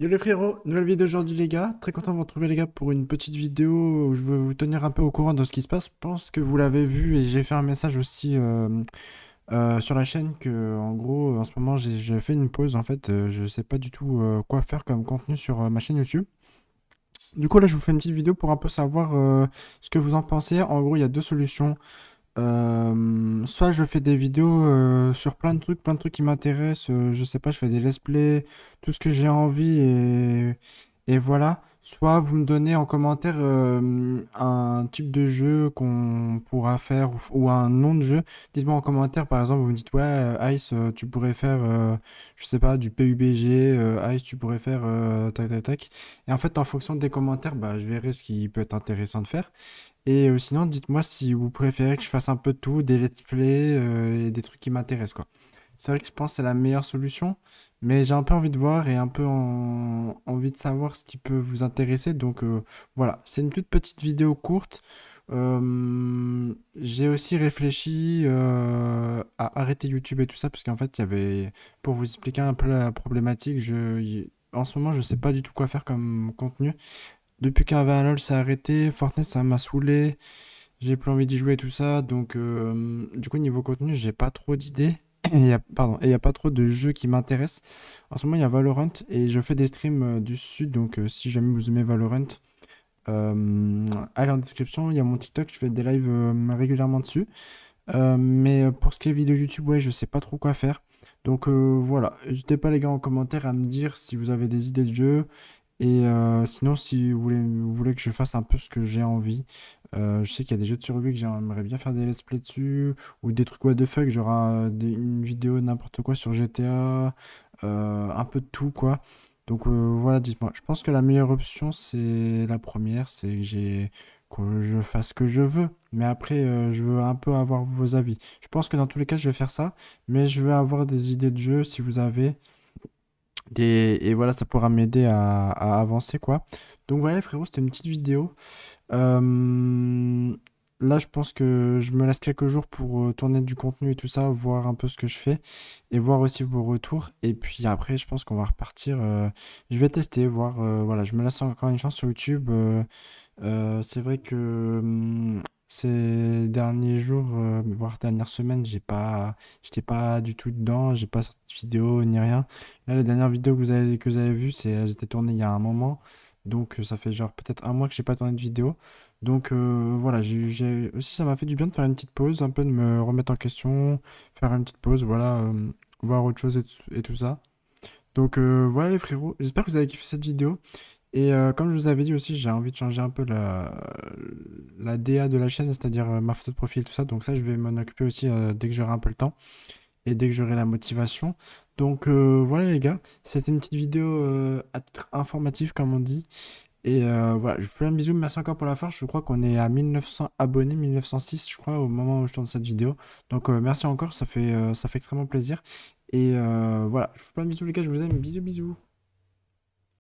Yo les frérots, nouvelle vidéo d'aujourd'hui les gars, très content de vous retrouver les gars pour une petite vidéo où je veux vous tenir un peu au courant de ce qui se passe, je pense que vous l'avez vu et j'ai fait un message aussi euh, euh, sur la chaîne que en gros en ce moment j'ai fait une pause en fait, euh, je sais pas du tout quoi faire comme contenu sur ma chaîne YouTube. Du coup là je vous fais une petite vidéo pour un peu savoir ce que vous en pensez, en gros il y a deux solutions, euh, soit je fais des vidéos euh, sur plein de trucs, plein de trucs qui m'intéressent. Euh, je sais pas, je fais des let's play, tout ce que j'ai envie et, et voilà, soit vous me donnez en commentaire euh, un type de jeu qu'on pourra faire ou, un nom de jeu. Dites-moi en commentaire, par exemple, vous me dites ouais, euh, euh, Ice, tu pourrais faire, je sais pas, du PUBG, Ice, tu pourrais faire tac tac tac. Et en fait, en fonction des commentaires, bah, je verrai ce qui peut être intéressant de faire. Et sinon, dites-moi si vous préférez que je fasse un peu de tout, des let's play et des trucs qui m'intéressent quoi. C'est vrai que je pense que c'est la meilleure solution, mais j'ai un peu envie de voir et un peu envie de savoir ce qui peut vous intéresser. Donc euh, voilà, c'est une toute petite vidéo courte. Euh, j'ai aussi réfléchi euh, à arrêter YouTube et tout ça parce qu'en fait, il y avait, pour vous expliquer un peu la problématique, en ce moment, je sais pas du tout quoi faire comme contenu. Depuis qu'un LOL, s'est arrêté, Fortnite ça m'a saoulé, j'ai plus envie d'y jouer et tout ça, donc du coup, niveau contenu, j'ai pas trop d'idées et il n'y a, pas trop de jeux qui m'intéressent. En ce moment, il y a Valorant et je fais des streams euh, du Sud. Donc, euh, si jamais vous aimez Valorant, euh, allez en description. Il y a mon TikTok, je fais des lives régulièrement dessus. mais pour ce qui est vidéo YouTube, ouais, je sais pas trop quoi faire. Donc voilà, n'hésitez pas les gars en commentaire à me dire si vous avez des idées de jeux. Et sinon, si vous voulez, vous voulez que je fasse un peu ce que j'ai envie, euh, je sais qu'il y a des jeux de survie que j'aimerais bien faire des let's play dessus, ou des trucs what the fuck, genre euh, une vidéo n'importe quoi sur GTA, euh, un peu de tout quoi. Donc voilà, dites-moi. Je pense que la meilleure option c'est la première, c'est que j'ai que je fasse ce que je veux. Mais après, je veux un peu avoir vos avis. Je pense que dans tous les cas, je vais faire ça. Mais je veux avoir des idées de jeu si vous avez. Et, voilà, ça pourra m'aider à, avancer, quoi. Donc voilà, frérot c'était une petite vidéo. Euh, là, je pense que je me laisse quelques jours pour euh, tourner du contenu et tout ça, voir un peu ce que je fais et voir aussi vos retours. Et puis après, je pense qu'on va repartir. Euh, je vais tester, voir. voilà, je me laisse encore une chance sur YouTube. c'est vrai que hum, ces derniers jours, euh, voire dernière semaine, j'ai pas, j'étais pas du tout dedans, j'ai pas sorti de vidéo ni rien. Là, les dernières vidéos que vous avez, que vous avez vues, c'est, elles étaient tournées il y a un moment. Donc, euh, ça fait genre peut-être un mois que j'ai pas tourné de vidéo. Donc, euh, voilà, j'ai, aussi, ça m'a fait du bien de faire une petite pause, un peu de me remettre en question, faire une petite pause, voilà, voir autre chose et, tout ça. Donc voilà les frérots, j'espère que vous avez kiffé cette vidéo. Et euh, comme je vous avais dit aussi, j'ai envie de changer un peu la, DA de la chaîne, c'est-à-dire euh, ma photo de profil, et tout ça. Donc ça, je vais m'en occuper aussi euh, dès que j'aurai un peu le temps et dès que j'aurai la motivation. Donc voilà les gars, c'était une petite vidéo à titre informatif comme on dit. Et voilà, je vous fais plein de bisous. merci encore pour la force. Je crois qu'on est à 1900 abonnés, 1906 je crois, au moment où je tourne cette vidéo. Donc merci encore, ça fait, ça fait extrêmement plaisir. Et voilà, je vous fais plein de bisous les gars, je vous aime, bisous bisous.